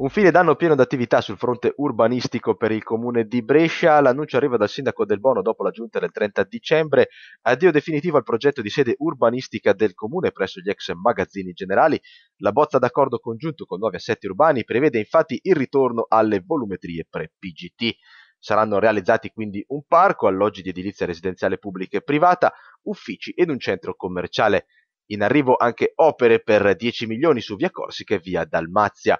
Un fine d'anno pieno d'attività sul fronte urbanistico per il comune di Brescia. L'annuncio arriva dal sindaco Del Bono dopo la giunta del 30 dicembre. Addio definitivo al progetto di sede urbanistica del comune presso gli ex magazzini generali. La bozza d'accordo congiunto con nuovi assetti urbani prevede infatti il ritorno alle volumetrie pre-PGT. Saranno realizzati quindi un parco, alloggi di edilizia residenziale pubblica e privata, uffici ed un centro commerciale. In arrivo anche opere per 10 milioni su via Corsica e via Dalmazia.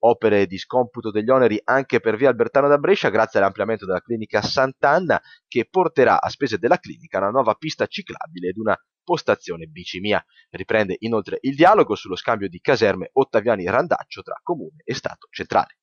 opere di scomputo degli oneri anche per via Albertano da Brescia grazie all'ampliamento della clinica Sant'Anna che porterà a spese della clinica una nuova pista ciclabile ed una postazione bicimia. Riprende inoltre il dialogo sullo scambio di caserme Ottaviani-Randaccio tra comune e Stato centrale.